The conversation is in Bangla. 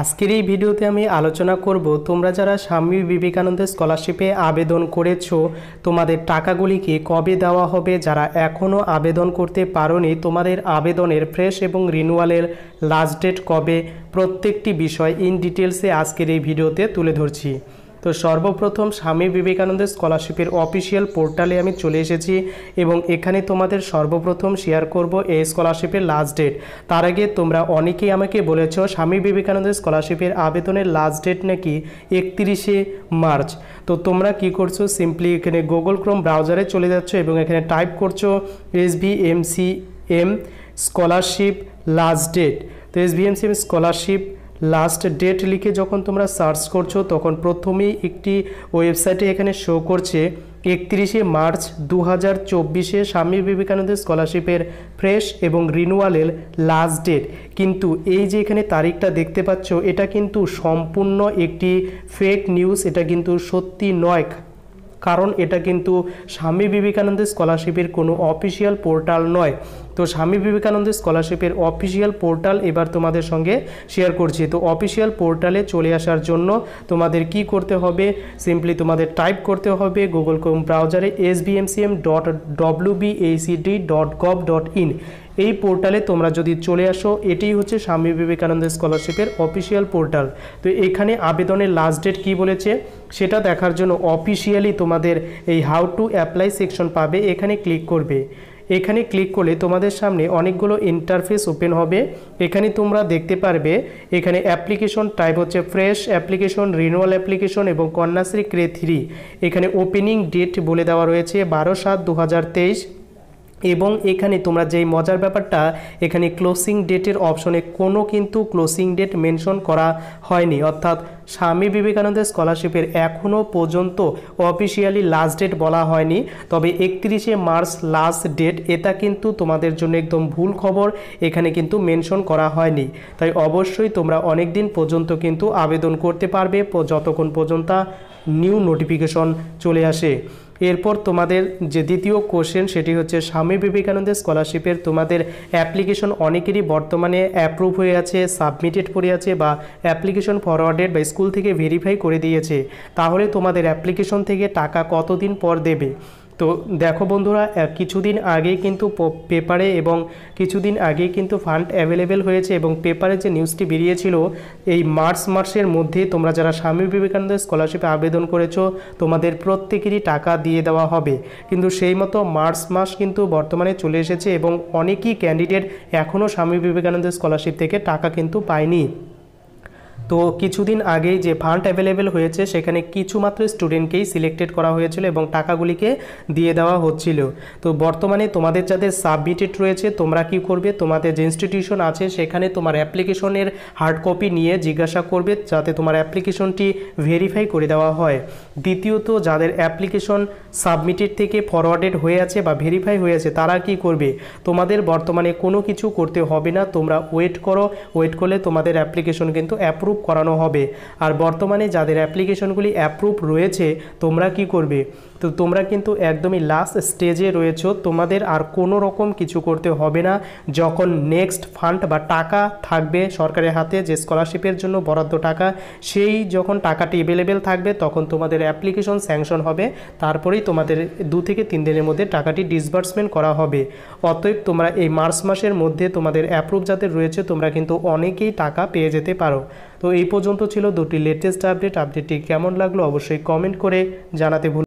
আজকের এই ভিডিওতে আমি আলোচনা করব তোমরা যারা স্বামী বিবেকানন্দের স্কলারশিপে আবেদন করেছ তোমাদের টাকাগুলিকে কবে দেওয়া হবে যারা এখনও আবেদন করতে পারোনি তোমাদের আবেদনের ফ্রেশ এবং রিনুয়ালের লাস্ট ডেট কবে প্রত্যেকটি বিষয় ইন ডিটেলসে আজকের এই ভিডিওতে তুলে ধরছি তো সর্বপ্রথম স্বামী বিবেকানন্দের স্কলারশিপের অফিসিয়াল পোর্টালে আমি চলে এসেছি এবং এখানে তোমাদের সর্বপ্রথম শেয়ার করব এই স্কলারশিপের লাস্ট ডেট তার আগে তোমরা অনেকেই আমাকে বলেছ স্বামী বিবেকানন্দের স্কলারশিপের আবেদনের লাস্ট ডেট নাকি একত্রিশে মার্চ তো তোমরা কি করছো সিম্পলি এখানে গুগল ক্রোম ব্রাউজারে চলে যাচ্ছ এবং এখানে টাইপ করছো S V M C M scholarship last date তো S V M C M scholarship last date লিখে যখন তোমরা সার্চ করছো তখন প্রথমেই একটি ওয়েবসাইটে এখানে শো করছে একত্রিশে মার্চ দু হাজার চব্বিশে স্বামী বিবেকানন্দ স্কলারশিপের ফ্রেশ এবং রিনুয়ালের লাস্ট ডেট কিন্তু এই যে এখানে তারিখটা দেখতে পাচ্ছ এটা কিন্তু সম্পূর্ণ একটি ফেক নিউজ এটা কিন্তু সত্যি নয় কারণ এটা কিন্তু স্বামী বিবেকানন্দ স্কলারশিপের কোনো অফিসিয়াল পোর্টাল নয় তো স্বামী বিবেকানন্দ স্কলারশিপের অফিসিয়াল পোর্টাল এবার তোমাদের সঙ্গে শেয়ার করছি তো অফিসিয়াল পোর্টালে চলে আসার জন্য তোমাদের কি করতে হবে সিম্পলি তোমাদের টাইপ করতে হবে গুগল ক্রোম ব্রাউজারে S BMCM dot WBACD dot gov dot in এই পোর্টালে তোমরা যদি চলে আসো এটি হচ্ছে স্বামী বিবেকানন্দ স্কলারশিপের অফিসিয়াল পোর্টাল তো এখানে আবেদনের লাস্ট ডেট কী বলেছে সেটা দেখার জন্য অফিসিয়ালি তোমাদের এই হাউ টু অ্যাপ্লাই সেকশন পাবে এখানে ক্লিক করবে এখানে ক্লিক করলে তোমাদের সামনে অনেকগুলো ইন্টারফেস ওপেন হবে এখানে তোমরা দেখতে পারবে এখানে অ্যাপ্লিকেশন টাইপ হচ্ছে ফ্রেশ অ্যাপ্লিকেশন রিনুয়াল অ্যাপ্লিকেশন এবং কন্যাশ্রী ক্রে থ্রি এখানে ওপেনিং ডেট বলে দেওয়া রয়েছে বারো সাত দু এবং এখানে তোমরা যেই মজার ব্যাপারটা এখানে ক্লোজিং ডেটের অপশনে কোনো কিন্তু ক্লোজিং ডেট মেনশন করা হয়নি অর্থাৎ স্বামী বিবেকানন্দ স্কলারশিপের এখনও পর্যন্ত অফিসিয়ালি লাস্ট ডেট বলা হয়নি তবে একত্রিশে মার্চ লাস্ট ডেট এটা কিন্তু তোমাদের জন্য একদম ভুল খবর এখানে কিন্তু মেনশন করা হয়নি তাই অবশ্যই তোমরা অনেক দিন পর্যন্ত কিন্তু আবেদন করতে পারবে যতক্ষণ পর্যন্ত নিউ নোটিফিকেশন চলে আসে এরপর তোমাদের যে দ্বিতীয় কোশ্চেন সেটি হচ্ছে স্বামী বিবেকানন্দের স্কলারশিপের তোমাদের অ্যাপ্লিকেশন অনেকেরই বর্তমানে অ্যাপ্রুভ হয়ে আছে সাবমিটেড পড়ে আছে বা অ্যাপ্লিকেশন ফরওয়ার্ডেড বা স্কুল থেকে ভেরিফাই করে দিয়েছে তাহলে তোমাদের অ্যাপ্লিকেশন থেকে টাকা কতদিন পর দেবে তো দেখো বন্ধুরা কিছুদিন আগে কিন্তু পেপারে এবং কিছুদিন আগে কিন্তু ফান্ড অ্যাভেলেবেল হয়েছে এবং পেপারে যে নিউজটি বেরিয়েছিল এই মার্চ মাসের মধ্যে তোমরা যারা স্বামী বিবেকানন্দ স্কলারশিপে আবেদন করেছো তোমাদের প্রত্যেকেরই টাকা দিয়ে দেওয়া হবে কিন্তু সেই মতো মার্চ মাস কিন্তু বর্তমানে চলে এসেছে এবং অনেকই ক্যান্ডিডেট এখনও স্বামী বিবেকানন্দ স্কলারশিপ থেকে টাকা কিন্তু পায়নি তো কিছুদিন আগেই যে ফান্ড অ্যাভেলেবেল হয়েছে সেখানে কিছু মাত্র স্টুডেন্টকেই সিলেক্টেড করা হয়েছিল এবং টাকাগুলিকে দিয়ে দেওয়া হচ্ছিল তো বর্তমানে তোমাদের যাদের সাবমিটেড রয়েছে তোমরা কি করবে তোমাদের যে ইনস্টিটিউশন আছে সেখানে তোমার অ্যাপ্লিকেশনের হার্ড কপি নিয়ে জিজ্ঞাসা করবে যাতে তোমার অ্যাপ্লিকেশনটি ভেরিফাই করে দেওয়া হয় দ্বিতীয়ত যাদের অ্যাপ্লিকেশন সাবমিটেড থেকে ফরওয়ার্ডেড হয়ে আছে বা ভেরিফাই হয়ে আছে তারা কি করবে তোমাদের বর্তমানে কোনো কিছু করতে হবে না তোমরা ওয়েট করো ওয়েট করলে তোমাদের অ্যাপ্লিকেশন কিন্তু অ্যাপ্রুভ অ্যাপ্রুভ করানো হবে আর বর্তমানে যাদের অ্যাপ্লিকেশনগুলি অ্যাপ্রুভ রয়েছে তোমরা কি করবে তো তোমরা কিন্তু একদমই লাস্ট স্টেজে রয়েছে তোমাদের আর কোনো রকম কিছু করতে হবে না যখন নেক্সট ফান্ড বা টাকা থাকবে সরকারের হাতে যে স্কলারশিপের জন্য বরাদ্দ টাকা সেই যখন টাকাটি অ্যাভেলেবেল থাকবে তখন তোমাদের অ্যাপ্লিকেশন স্যাংশন হবে তারপরেই তোমাদের দু থেকে তিন দিনের মধ্যে টাকাটি ডিসবার্সমেন্ট করা হবে অতএব তোমরা এই মার্চ মাসের মধ্যে তোমাদের অ্যাপ্রুভ যাদের রয়েছে তোমরা কিন্তু অনেকেই টাকা পেয়ে যেতে পারো তো এই পর্যন্ত ছিল দুটি লেটেস্ট আপডেট আপডেটটি কেমন লাগলো অবশ্যই কমেন্ট করে জানাতে ভুল